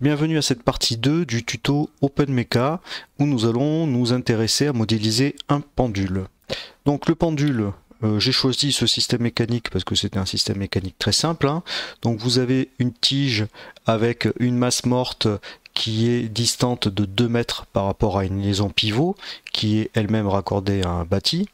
Bienvenue à cette partie 2 du tuto OpenMecha où nous allons nous intéresser à modéliser un pendule. Donc le pendule, euh, j'ai choisi ce système mécanique parce que c'était un système mécanique très simple. Hein. Donc vous avez une tige avec une masse morte qui est distante de 2 mètres par rapport à une liaison pivot qui est elle-même raccordée à un bâti.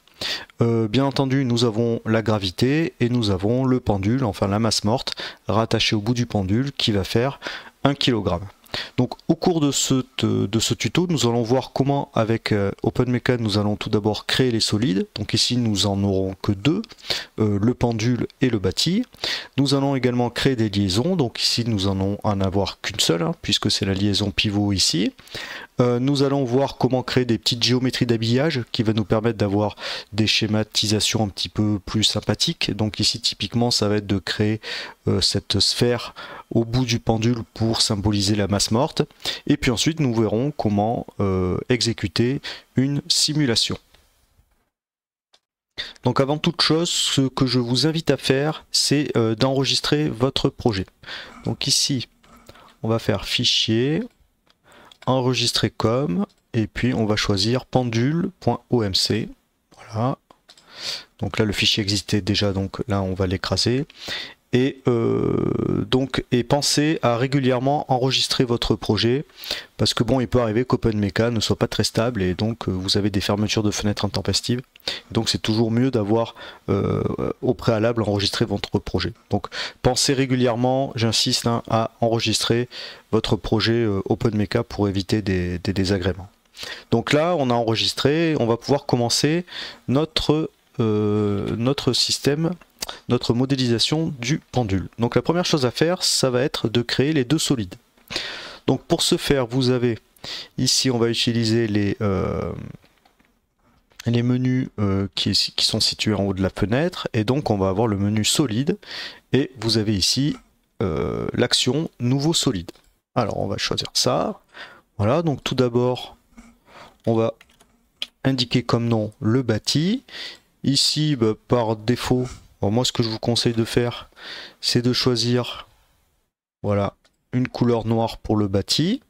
Euh, bien entendu, nous avons la gravité et nous avons le pendule, enfin la masse morte, rattachée au bout du pendule qui va faire 1 kg. Donc au cours de ce, de ce tuto, nous allons voir comment avec euh, OpenMechan, nous allons tout d'abord créer les solides. Donc ici, nous en aurons que deux, euh, le pendule et le bâti. Nous allons également créer des liaisons. Donc ici, nous en allons en avoir qu'une seule, hein, puisque c'est la liaison pivot ici. Euh, nous allons voir comment créer des petites géométries d'habillage qui va nous permettre d'avoir des schématisations un petit peu plus sympathiques. Donc ici typiquement ça va être de créer cette sphère au bout du pendule pour symboliser la masse morte. Et puis ensuite, nous verrons comment euh, exécuter une simulation. Donc avant toute chose, ce que je vous invite à faire, c'est euh, d'enregistrer votre projet. Donc ici, on va faire fichier, enregistrer comme, et puis on va choisir pendule.omc. Voilà. Donc là, le fichier existait déjà, donc là, on va l'écraser et euh, donc pensez à régulièrement enregistrer votre projet parce que bon il peut arriver qu'OpenMeca ne soit pas très stable et donc euh, vous avez des fermetures de fenêtres intempestives donc c'est toujours mieux d'avoir euh, au préalable enregistré votre projet donc pensez régulièrement j'insiste hein, à enregistrer votre projet OpenMeca pour éviter des, désagréments donc là on a enregistré on va pouvoir commencer notre notre système notre modélisation du pendule. Donc la première chose à faire, ça va être de créer les deux solides. Donc pour ce faire, vous avez ici, on va utiliser les, euh, les menus euh, qui, sont situés en haut de la fenêtre. Et donc on va avoir le menu solide. Et vous avez ici euh, l'action nouveau solide. Alors on va choisir ça. Voilà, donc tout d'abord, on va indiquer comme nom le bâti. Ici, bah, par défaut, moi, ce que je vous conseille de faire, c'est de choisir, voilà, une couleur noire pour le bâti.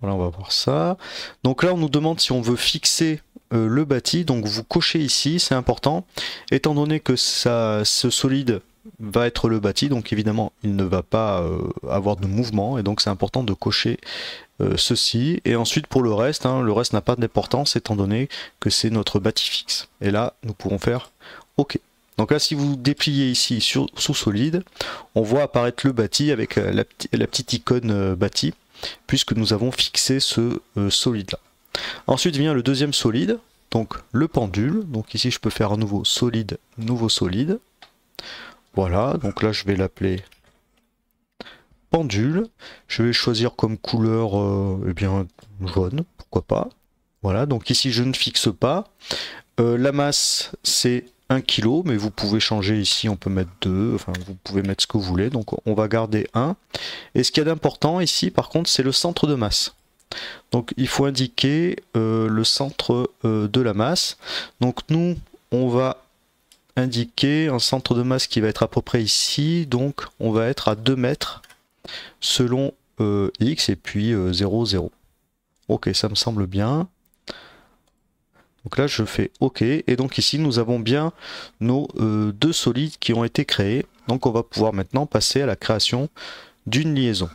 Voilà, on va voir ça. Donc là, on nous demande si on veut fixer euh, le bâti. Donc vous cochez ici, c'est important. Étant donné que ça, ce solide va être le bâti, donc évidemment, il ne va pas euh, avoir de mouvement. Et donc c'est important de cocher euh, ceci. Et ensuite, pour le reste, hein, le reste n'a pas d'importance étant donné que c'est notre bâti fixe. Et là, nous pouvons faire OK. Donc là, si vous dépliez ici sur, sous solide, on voit apparaître le bâti avec euh, la, petite icône euh, bâti, puisque nous avons fixé ce euh, solide-là. Ensuite vient le deuxième solide, donc le pendule. Donc ici, je peux faire un nouveau solide, nouveau solide. Voilà, donc là, je vais l'appeler pendule. Je vais choisir comme couleur, eh bien, jaune, pourquoi pas. Voilà, donc ici, je ne fixe pas. la masse, c'est 1 kg, mais vous pouvez changer ici, on peut mettre 2, enfin vous pouvez mettre ce que vous voulez, donc on va garder 1. Et ce qu'il est a d'important ici par contre c'est le centre de masse. Donc il faut indiquer euh, le centre euh, de la masse. Donc nous on va indiquer un centre de masse qui va être à peu près ici, donc on va être à 2 mètres selon euh, x et puis 0, 0. Ok ça me semble bien. Donc là, je fais OK. Et donc ici, nous avons bien nos euh, deux solides qui ont été créés. Donc on va pouvoir maintenant passer à la création d'une liaison.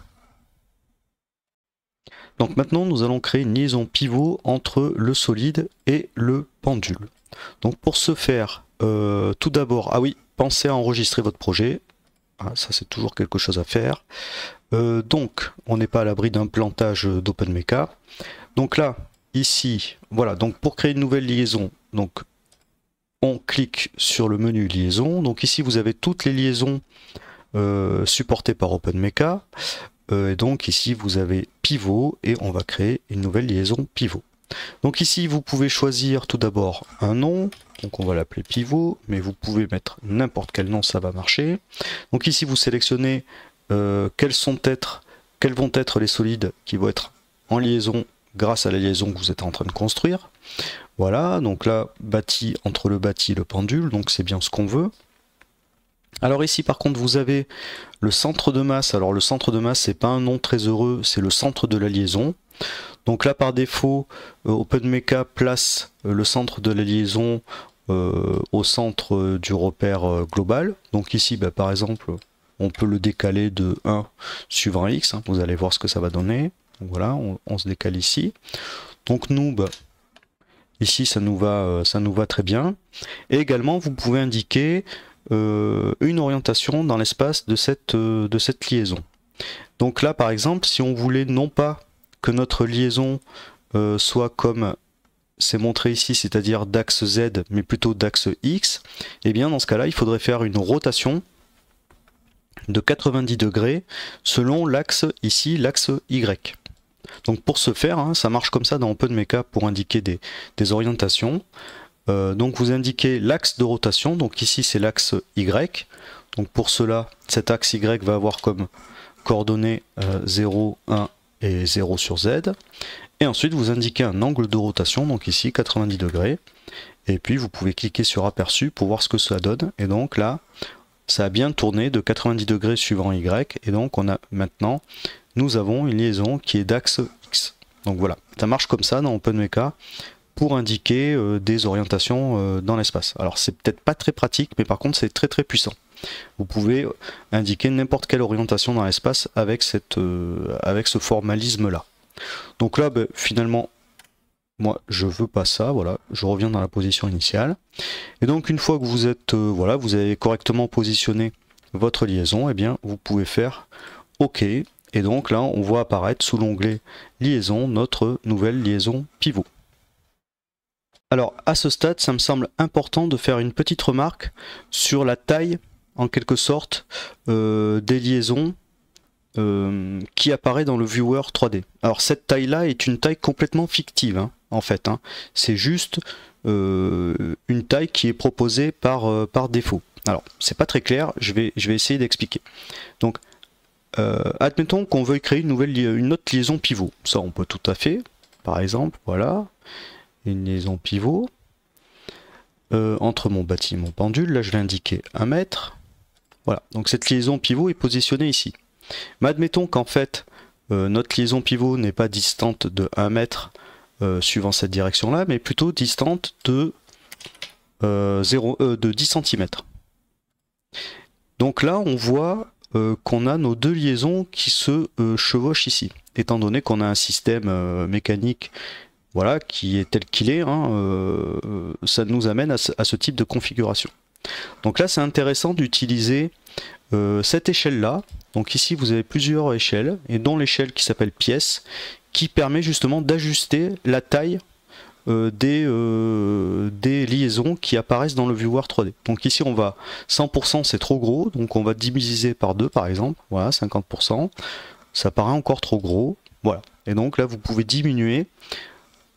Donc maintenant, nous allons créer une liaison pivot entre le solide et le pendule. Donc pour ce faire, euh, tout d'abord, ah oui, pensez à enregistrer votre projet. Ah, ça, c'est toujours quelque chose à faire. Euh, donc, on n'est pas à l'abri d'un plantage d'OpenMeca. Donc là, ici, voilà, donc pour créer une nouvelle liaison, donc on clique sur le menu liaison. Donc ici, vous avez toutes les liaisons euh, supportées par OpenMeca. Euh, et donc ici, vous avez pivot et on va créer une nouvelle liaison pivot. Donc ici, vous pouvez choisir tout d'abord un nom. Donc on va l'appeler pivot, mais vous pouvez mettre n'importe quel nom, ça va marcher. Donc ici, vous sélectionnez euh, quels, sont être, quels vont être les solides qui vont être en liaison grâce à la liaison que vous êtes en train de construire. Voilà, donc là, bâti entre le bâti et le pendule, donc c'est bien ce qu'on veut. Alors ici par contre vous avez le centre de masse, alors le centre de masse c'est pas un nom très heureux, c'est le centre de la liaison. Donc là par défaut euh, OpenMeca place euh, le centre de la liaison euh, au centre du repère global. Donc ici bah, par exemple on peut le décaler de 1 suivant x, hein. vous allez voir ce que ça va donner voilà, on, se décale ici. Donc nous, ici ça nous va, euh, ça nous va très bien. Et également, vous pouvez indiquer euh, une orientation dans l'espace de cette, euh, de cette liaison. Donc là, par exemple, si on voulait non pas que notre liaison soit comme c'est montré ici, c'est-à-dire d'axe Z, mais plutôt d'axe X, et eh bien dans ce cas-là, il faudrait faire une rotation de 90 degrés selon l'axe ici, l'axe Y. Donc pour ce faire, hein, ça marche comme ça dans peu de mes un cas pour indiquer des, orientations. Euh, donc vous indiquez l'axe de rotation, donc ici c'est l'axe Y. Donc pour cela, cet axe Y va avoir comme coordonnées 0, euh, 1 et 0 sur Z. Et ensuite vous indiquez un angle de rotation, donc ici 90 degrés. Et puis vous pouvez cliquer sur aperçu pour voir ce que ça donne. Et donc là, ça a bien tourné de 90 degrés suivant Y. Et donc on a maintenant nous avons une liaison qui est d'axe X. Donc voilà, ça marche comme ça dans OpenMeka pour indiquer euh, des orientations euh, dans l'espace. Alors c'est peut-être pas très pratique, mais par contre c'est très très puissant. Vous pouvez indiquer n'importe quelle orientation dans l'espace avec, euh, avec ce formalisme-là. Donc là, ben, finalement, moi je veux pas ça, voilà, je reviens dans la position initiale. Et donc une fois que vous êtes, voilà, vous avez correctement positionné votre liaison, et eh bien vous pouvez faire OK et donc là, on voit apparaître sous l'onglet liaison notre nouvelle liaison pivot. Alors à ce stade, ça me semble important de faire une petite remarque sur la taille, en quelque sorte, euh, des liaisons euh, qui apparaît dans le viewer 3D. Alors cette taille-là est une taille complètement fictive, hein, en fait. Hein. C'est juste euh, une taille qui est proposée par, par défaut. Alors, c'est pas très clair, je vais, je vais essayer d'expliquer. Donc, euh, admettons qu'on veuille créer une nouvelle une autre liaison pivot. Ça, on peut tout à fait. Par exemple, voilà, une liaison pivot. Euh, entre mon bâtiment pendule, là je vais indiquer 1 mètre. Voilà, donc cette liaison pivot est positionnée ici. Mais admettons qu'en fait, euh, notre liaison pivot n'est pas distante de 1 mètre suivant cette direction-là, mais plutôt distante de, 0, de 10 cm. Donc là, on voit euh, qu'on a nos deux liaisons qui se euh, chevauchent ici, étant donné qu'on a un système euh, mécanique voilà, qui est tel qu'il est, hein, ça nous amène à ce, type de configuration. Donc là c'est intéressant d'utiliser cette échelle là, donc ici vous avez plusieurs échelles, et dont l'échelle qui s'appelle pièce, qui permet justement d'ajuster la taille euh, euh, des, liaisons qui apparaissent dans le viewer 3D. Donc ici on va 100% c'est trop gros, donc on va diminuer par 2 par exemple, voilà 50%, ça paraît encore trop gros, voilà. Et donc là vous pouvez diminuer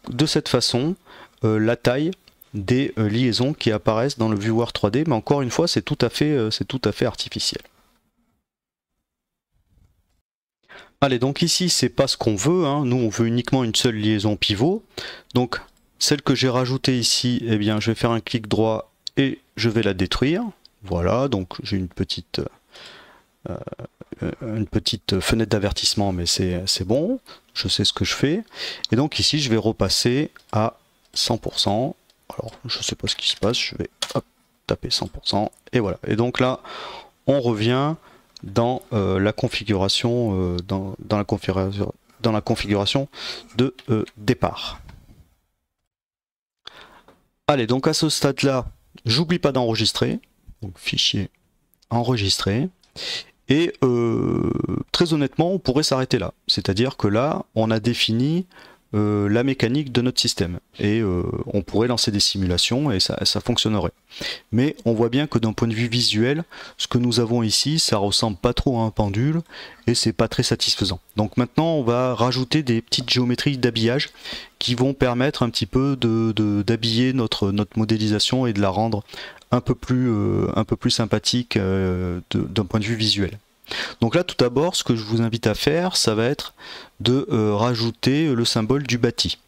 de cette façon euh, la taille des liaisons qui apparaissent dans le viewer 3D, mais encore une fois, c'est tout, à fait, tout à fait artificiel. Allez, donc ici, c'est pas ce qu'on veut, hein. nous on veut uniquement une seule liaison pivot, donc celle que j'ai rajoutée ici, eh bien, je vais faire un clic droit et je vais la détruire. Voilà, donc j'ai une petite... Euh, euh, une petite fenêtre d'avertissement, mais c'est bon, je sais ce que je fais. Et donc ici, je vais repasser à 100%. Alors, je ne sais pas ce qui se passe, je vais taper 100%, et voilà. Et donc là, on revient dans euh, la configuration dans, dans, la configuration dans la configuration de départ. Allez, donc à ce stade-là, j'oublie pas d'enregistrer. Donc fichier enregistrer. Et euh, très honnêtement, on pourrait s'arrêter là. C'est-à-dire que là, on a défini euh, la mécanique de notre système. Et euh, on pourrait lancer des simulations et ça, fonctionnerait. Mais on voit bien que d'un point de vue visuel, ce que nous avons ici, ça ressemble pas trop à un pendule et c'est pas très satisfaisant. Donc maintenant, on va rajouter des petites géométries d'habillage qui vont permettre un petit peu d'habiller notre, notre modélisation et de la rendre un peu plus, euh, un peu plus sympathique d'un point de vue visuel. Donc là tout d'abord ce que je vous invite à faire ça va être de euh, rajouter le symbole du bâti.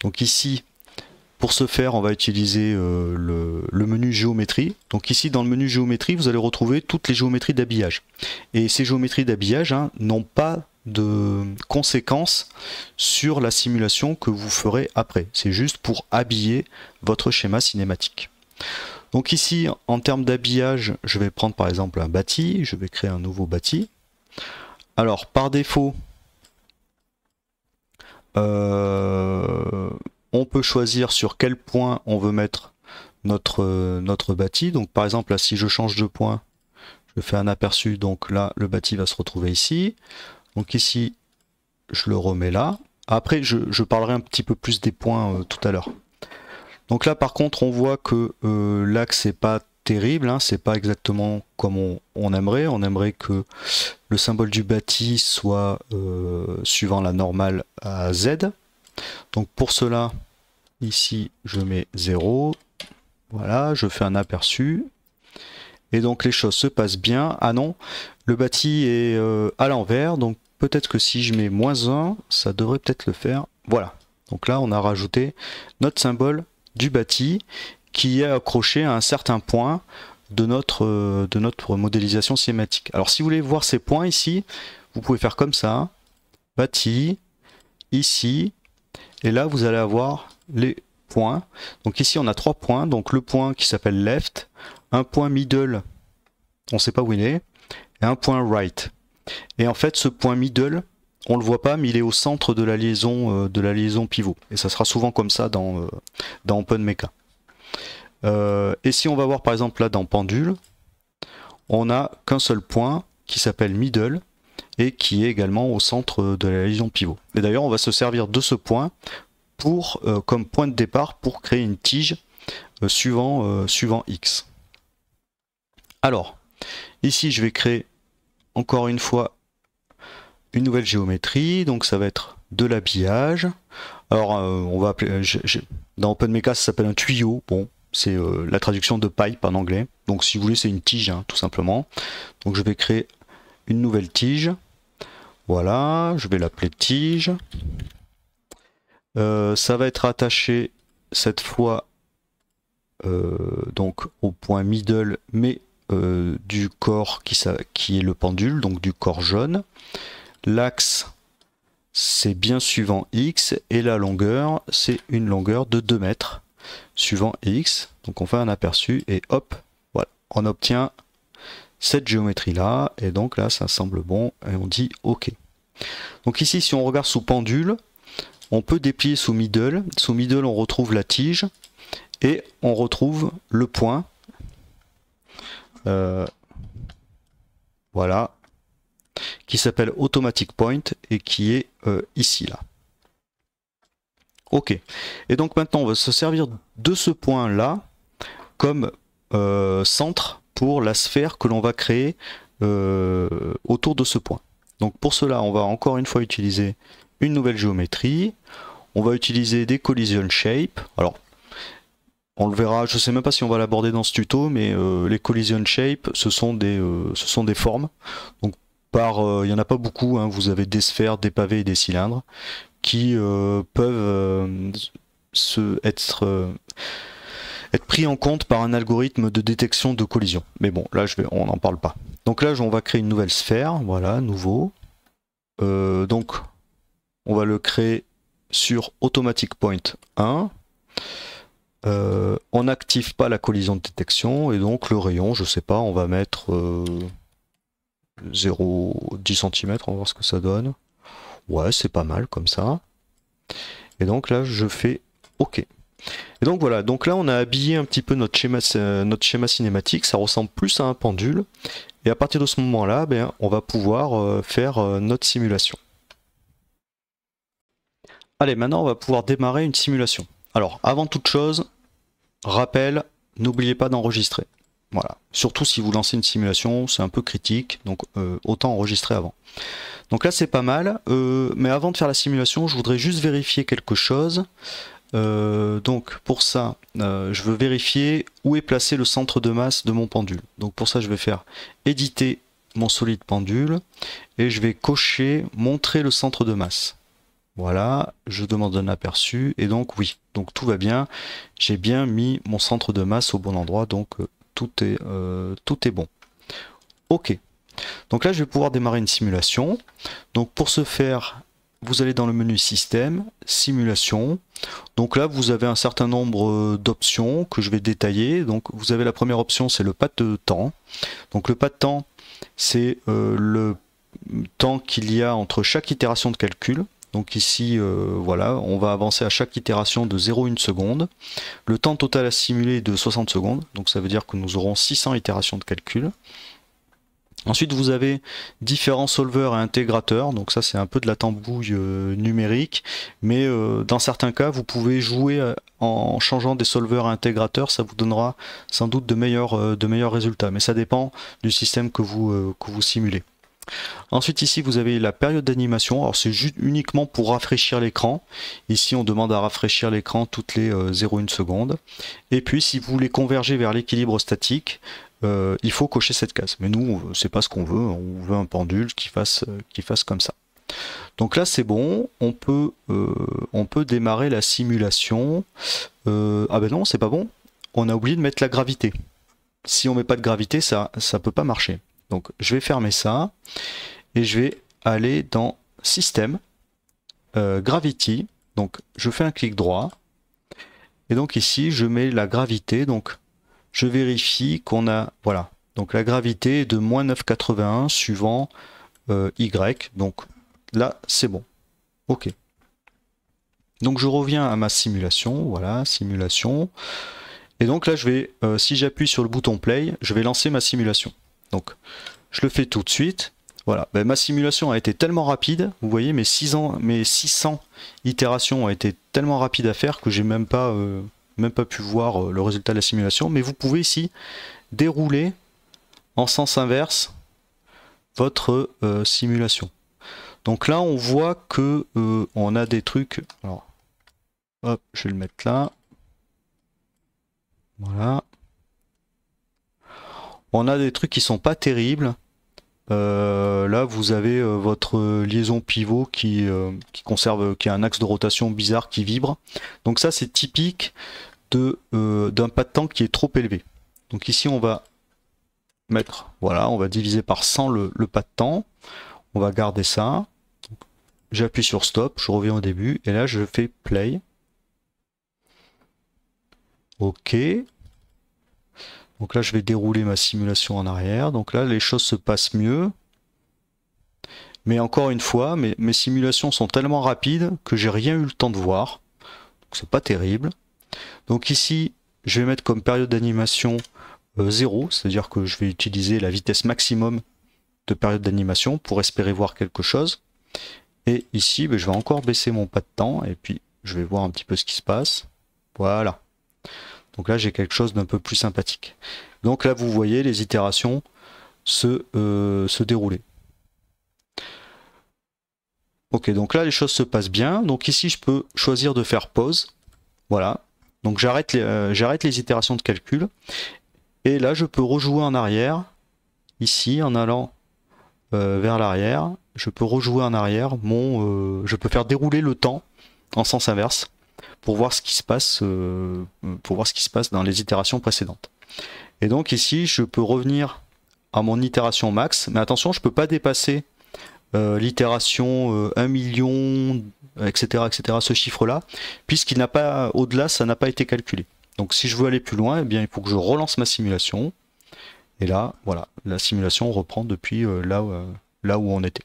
Donc ici pour ce faire on va utiliser euh, le, menu géométrie. Donc ici dans le menu géométrie vous allez retrouver toutes les géométries d'habillage. Et ces géométries d'habillage hein, n'ont pas de conséquences sur la simulation que vous ferez après. C'est juste pour habiller votre schéma cinématique. Donc ici, en termes d'habillage, je vais prendre par exemple un bâti, je vais créer un nouveau bâti. Alors par défaut, euh, on peut choisir sur quel point on veut mettre notre, notre bâti. Donc par exemple là, si je change de point, je fais un aperçu, donc là le bâti va se retrouver ici. Donc ici, je le remets là. Après, je, parlerai un petit peu plus des points euh, tout à l'heure. Donc là par contre on voit que euh, l'axe n'est pas terrible, hein, c'est pas exactement comme on, aimerait. On aimerait que le symbole du bâti soit euh, suivant la normale à Z. Donc pour cela, ici je mets 0, voilà, je fais un aperçu. Et donc les choses se passent bien. Ah non, le bâti est euh, à l'envers, donc peut-être que si je mets moins 1, ça devrait peut-être le faire. Voilà, donc là on a rajouté notre symbole du bâti qui est accroché à un certain point de notre, euh, de notre modélisation cinématique. Alors si vous voulez voir ces points ici, vous pouvez faire comme ça, bâti, ici, et là vous allez avoir les points. Donc ici on a trois points, donc le point qui s'appelle left, un point middle, on ne sait pas où il est, et un point right. Et en fait ce point middle, on le voit pas, mais il est au centre de la liaison, euh, de la liaison pivot. Et ça sera souvent comme ça dans, euh, dans OpenMecha. Euh, et si on va voir par exemple là dans Pendule, on n'a qu'un seul point qui s'appelle Middle et qui est également au centre de la liaison pivot. Et d'ailleurs, on va se servir de ce point pour, comme point de départ pour créer une tige suivant, suivant X. Alors, ici, je vais créer encore une fois une nouvelle géométrie, donc ça va être de l'habillage. Alors, euh, on va appeler, euh, je, dans OpenMecha, ça s'appelle un tuyau. Bon, c'est euh, la traduction de pipe en anglais. Donc, si vous voulez, c'est une tige, hein, tout simplement. Donc, je vais créer une nouvelle tige. Voilà, je vais l'appeler tige. ça va être attaché cette fois donc au point middle, mais du corps qui, qui est le pendule, donc du corps jaune. L'axe, c'est bien suivant x, et la longueur, c'est une longueur de 2 mètres suivant x. Donc on fait un aperçu, et hop, voilà, on obtient cette géométrie-là, et donc là, ça semble bon, et on dit OK. Donc ici, si on regarde sous pendule, on peut déplier sous middle. Sous middle, on retrouve la tige, et on retrouve le point. Euh, voilà, qui s'appelle Automatic Point et qui est euh, ici là. Ok. Et donc maintenant on va se servir de ce point là comme euh, centre pour la sphère que l'on va créer euh, autour de ce point. Donc pour cela on va encore une fois utiliser une nouvelle géométrie. On va utiliser des collision shapes. Alors on le verra, je ne sais même pas si on va l'aborder dans ce tuto, mais les collision shapes, ce sont des, ce sont des formes. Donc par, euh, il n'y en a pas beaucoup, hein. vous avez des sphères, des pavés et des cylindres qui euh, peuvent euh, se, être, être pris en compte par un algorithme de détection de collision. Mais bon, là, je vais, on n'en parle pas. Donc là, on va créer une nouvelle sphère, voilà, nouveau. donc, on va le créer sur Automatic Point 1. on n'active pas la collision de détection et donc le rayon, je sais pas, on va mettre 0,10 cm, on va voir ce que ça donne. Ouais, c'est pas mal comme ça. Et donc là, je fais OK. Et donc voilà, donc là on a habillé un petit peu notre schéma, euh, cinématique, ça ressemble plus à un pendule. Et à partir de ce moment-là, ben, on va pouvoir euh, faire euh, notre simulation. Allez, maintenant on va pouvoir démarrer une simulation. Alors, avant toute chose, rappel, n'oubliez pas d'enregistrer. Voilà. Surtout si vous lancez une simulation, c'est un peu critique, donc euh, autant enregistrer avant. Donc là c'est pas mal, euh, mais avant de faire la simulation, je voudrais juste vérifier quelque chose. Euh, donc pour ça, je veux vérifier où est placé le centre de masse de mon pendule. Donc pour ça, je vais faire éditer mon solide pendule et je vais cocher montrer le centre de masse. Voilà, je demande un aperçu et donc oui, donc tout va bien. J'ai bien mis mon centre de masse au bon endroit, donc tout est, euh, tout est bon. Ok. Donc là, je vais pouvoir démarrer une simulation. Donc pour ce faire, vous allez dans le menu Système, Simulation. Donc là, vous avez un certain nombre euh, d'options que je vais détailler. Donc vous avez la première option, c'est le pas de temps. Donc le pas de temps, c'est euh, le temps qu'il y a entre chaque itération de calcul. Donc ici, euh, voilà, on va avancer à chaque itération de 0,1 seconde. Le temps total à simuler est de 60 secondes, donc ça veut dire que nous aurons 600 itérations de calcul. Ensuite, vous avez différents solveurs et intégrateurs. Donc ça, c'est un peu de la tambouille euh, numérique. Mais euh, dans certains cas, vous pouvez jouer en changeant des solveurs et intégrateurs. Ça vous donnera sans doute de meilleurs, de meilleurs résultats. Mais ça dépend du système que vous, que vous simulez. Ensuite ici vous avez la période d'animation, alors c'est juste uniquement pour rafraîchir l'écran. Ici on demande à rafraîchir l'écran toutes les 0,1 euh, seconde. Et puis si vous voulez converger vers l'équilibre statique, euh, il faut cocher cette case. Mais nous c'est pas ce qu'on veut, on veut un pendule qui fasse, euh, qui fasse comme ça. Donc là c'est bon, on peut, on peut démarrer la simulation. ah ben non c'est pas bon, on a oublié de mettre la gravité. Si on met pas de gravité ça ne peut pas marcher. Donc je vais fermer ça et je vais aller dans Système, euh, Gravity. Donc je fais un clic droit et donc ici je mets la gravité. Donc je vérifie qu'on a, voilà, donc la gravité est de moins 9,81 suivant euh, Y. Donc là c'est bon. Ok. Donc je reviens à ma simulation, voilà, simulation. Et donc là, je vais, euh, si j'appuie sur le bouton play, je vais lancer ma simulation. Donc, je le fais tout de suite. Voilà, ben, ma simulation a été tellement rapide, vous voyez, mes, ans, 600 itérations ont été tellement rapides à faire que j'ai même pas, euh, même pas pu voir euh, le résultat de la simulation. Mais vous pouvez ici dérouler en sens inverse votre euh, simulation. Donc là, on voit que on a des trucs. Alors, hop, je vais le mettre là. Voilà. On a des trucs qui sont pas terribles. Euh, là, vous avez euh, votre liaison pivot euh, qui, conserve, qui a un axe de rotation bizarre qui vibre. Donc ça, c'est typique d'un pas de temps qui est trop élevé. Donc ici, on va mettre, voilà, on va diviser par 100 le, le pas de temps. On va garder ça. J'appuie sur stop, je reviens au début, et là, je fais play. Ok, donc là, je vais dérouler ma simulation en arrière. Donc là, les choses se passent mieux. Mais encore une fois, mes, simulations sont tellement rapides que j'ai rien eu le temps de voir. Donc c'est pas terrible. Donc ici, je vais mettre comme période d'animation 0, euh, c'est-à-dire que je vais utiliser la vitesse maximum de période d'animation pour espérer voir quelque chose. Et ici, ben, je vais encore baisser mon pas de temps et puis je vais voir un petit peu ce qui se passe. Voilà. Donc là, j'ai quelque chose d'un peu plus sympathique. Donc là, vous voyez les itérations se, euh, se dérouler. Ok, donc là, les choses se passent bien. Donc ici, je peux choisir de faire pause. Voilà. Donc j'arrête les, euh, les itérations de calcul. Et là, je peux rejouer en arrière. Ici, en allant euh, vers l'arrière. Je peux rejouer en arrière. Mon, je peux faire dérouler le temps en sens inverse pour voir ce qui se passe, euh, pour voir ce qui se passe dans les itérations précédentes. Et donc ici, je peux revenir à mon itération max, mais attention, je ne peux pas dépasser euh, l'itération 1 euh, million, etc., etc., ce chiffre-là, puisqu'il n'a pas, au-delà, ça n'a pas été calculé. Donc si je veux aller plus loin, eh bien, il faut que je relance ma simulation. Et là, voilà, la simulation reprend depuis là, là où on était.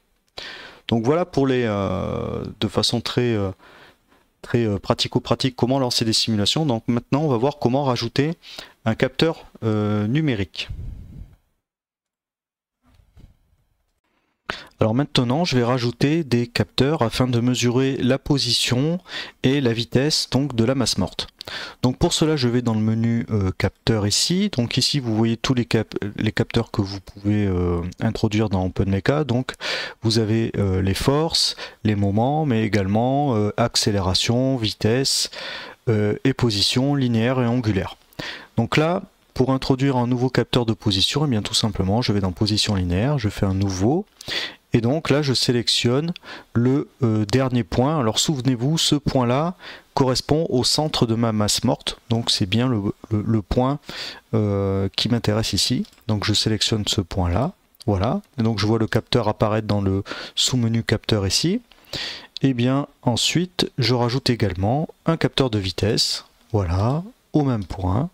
Donc voilà pour les, de façon très très euh, pratico-pratique comment lancer des simulations. Donc maintenant, on va voir comment rajouter un capteur euh, numérique. Alors maintenant, je vais rajouter des capteurs afin de mesurer la position et la vitesse donc de la masse morte. Donc pour cela, je vais dans le menu euh, capteurs. ici. Donc ici, vous voyez tous les, capteurs que vous pouvez euh, introduire dans OpenMeca. Donc vous avez euh, les forces, les moments, mais également accélération, vitesse et position linéaire et angulaire. Donc là, pour introduire un nouveau capteur de position, et eh bien tout simplement, je vais dans position linéaire, je fais un nouveau et donc là, je sélectionne le euh, dernier point. Alors souvenez-vous, ce point-là correspond au centre de ma masse morte. Donc c'est bien le, point euh, qui m'intéresse ici. Donc je sélectionne ce point-là. Voilà. Et donc je vois le capteur apparaître dans le sous-menu capteur ici. Et eh bien ensuite, je rajoute également un capteur de vitesse. Voilà, au même point.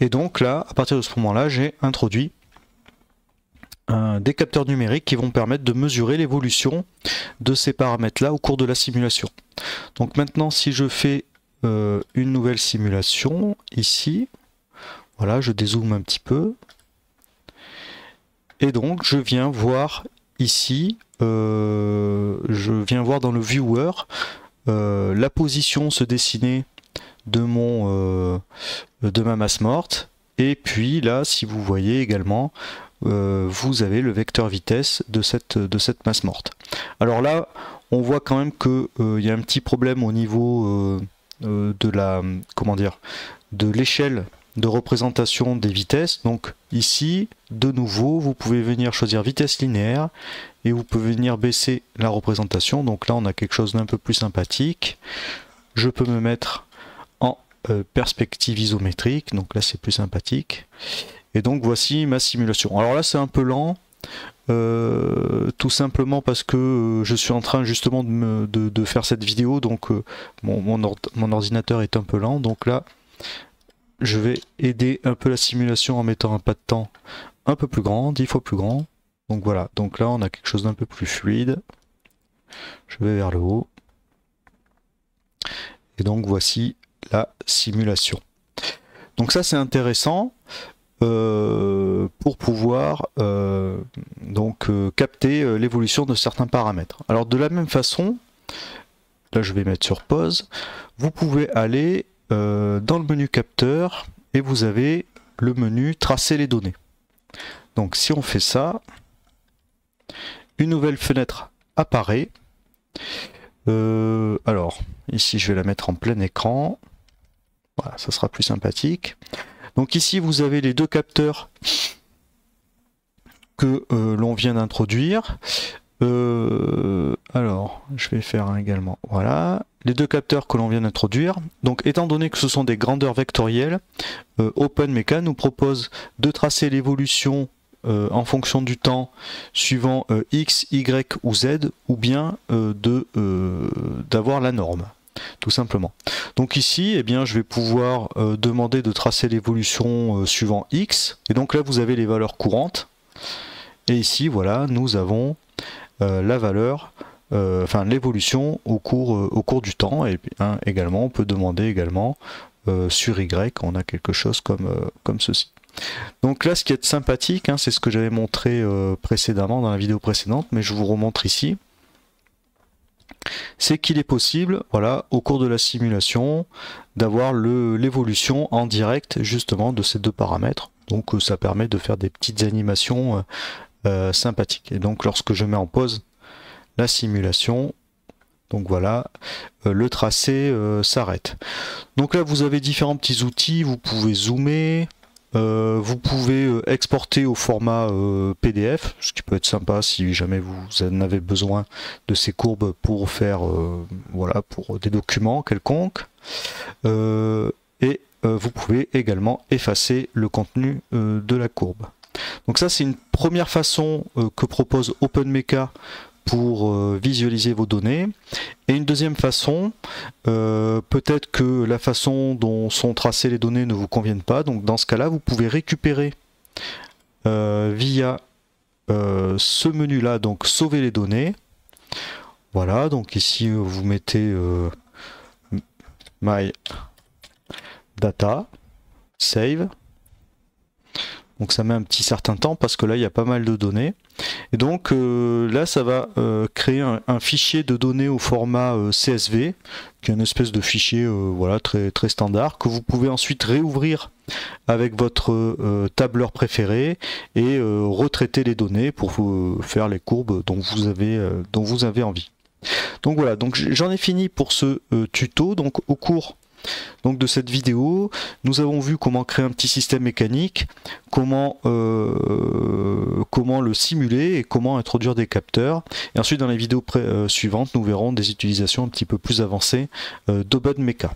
Et donc là, à partir de ce moment-là, j'ai introduit des capteurs numériques qui vont permettre de mesurer l'évolution de ces paramètres-là au cours de la simulation. Donc maintenant, si je fais euh, une nouvelle simulation, ici, voilà, je dézoome un petit peu, et donc je viens voir ici, euh, je viens voir dans le viewer euh, la position se dessiner de, mon, de ma masse morte, et puis là, si vous voyez également euh, vous avez le vecteur vitesse de cette, de cette masse morte. Alors là, on voit quand même qu'il euh, il y a un petit problème au niveau euh, de la de l'échelle de représentation des vitesses. Donc ici, de nouveau, vous pouvez venir choisir vitesse linéaire et vous pouvez venir baisser la représentation. Donc là, on a quelque chose d'un peu plus sympathique. Je peux me mettre en perspective isométrique, donc là c'est plus sympathique. Et donc voici ma simulation. Alors là c'est un peu lent, euh, tout simplement parce que euh, je suis en train justement de, faire cette vidéo, donc euh, mon, mon, ordinateur est un peu lent. Donc là je vais aider un peu la simulation en mettant un pas de temps un peu plus grand, 10 fois plus grand. Donc voilà, donc là on a quelque chose d'un peu plus fluide. Je vais vers le haut. Et donc voici la simulation. Donc ça c'est intéressant. Euh, pour pouvoir euh, donc euh, capter l'évolution de certains paramètres. Alors de la même façon, là je vais mettre sur pause, vous pouvez aller dans le menu capteur et vous avez le menu tracer les données. Donc si on fait ça, une nouvelle fenêtre apparaît. alors ici je vais la mettre en plein écran. Voilà, ça sera plus sympathique. Donc ici, vous avez les deux capteurs que euh, l'on vient d'introduire. Euh, alors, je vais faire également. Voilà, les deux capteurs que l'on vient d'introduire. Donc, étant donné que ce sont des grandeurs vectorielles, euh, nous propose de tracer l'évolution euh, en fonction du temps suivant x, y ou z, ou bien de d'avoir la norme tout simplement. Donc ici, eh bien, je vais pouvoir euh, demander de tracer l'évolution euh, suivant x, et donc là vous avez les valeurs courantes, et ici, voilà, nous avons euh, la valeur, enfin l'évolution au cours, au cours du temps, et hein, également, on peut demander également sur y, on a quelque chose comme, comme ceci. Donc là, ce qui est sympathique, hein, c'est ce que j'avais montré précédemment dans la vidéo précédente, mais je vous remontre ici c'est qu'il est possible, voilà, au cours de la simulation, d'avoir l'évolution en direct justement de ces deux paramètres. Donc euh, ça permet de faire des petites animations euh, euh, sympathiques. Et donc lorsque je mets en pause la simulation, donc voilà, le tracé s'arrête. Donc là vous avez différents petits outils, vous pouvez zoomer, euh, vous pouvez euh, exporter au format euh, PDF, ce qui peut être sympa si jamais vous en avez besoin de ces courbes pour faire voilà pour des documents quelconques. et vous pouvez également effacer le contenu de la courbe. Donc ça c'est une première façon que propose openmecha pour euh, visualiser vos données. Et une deuxième façon, euh, peut-être que la façon dont sont tracées les données ne vous conviennent pas, donc dans ce cas-là, vous pouvez récupérer euh, via ce menu-là, donc sauver les données. Voilà, donc ici vous mettez My Data, Save. Donc ça met un petit certain temps parce que là il y a pas mal de données. Et donc euh, là, ça va euh, créer un, fichier de données au format euh, CSV, qui est une espèce de fichier voilà, très, très standard, que vous pouvez ensuite réouvrir avec votre tableur préféré et retraiter les données pour faire les courbes dont vous avez, dont vous avez envie. Donc voilà, donc j'en ai fini pour ce tuto. Donc au cours donc de cette vidéo, nous avons vu comment créer un petit système mécanique, comment, euh, comment le simuler et comment introduire des capteurs. Et ensuite dans les vidéos euh, suivantes, nous verrons des utilisations un petit peu plus avancées euh, d'ObudMecha.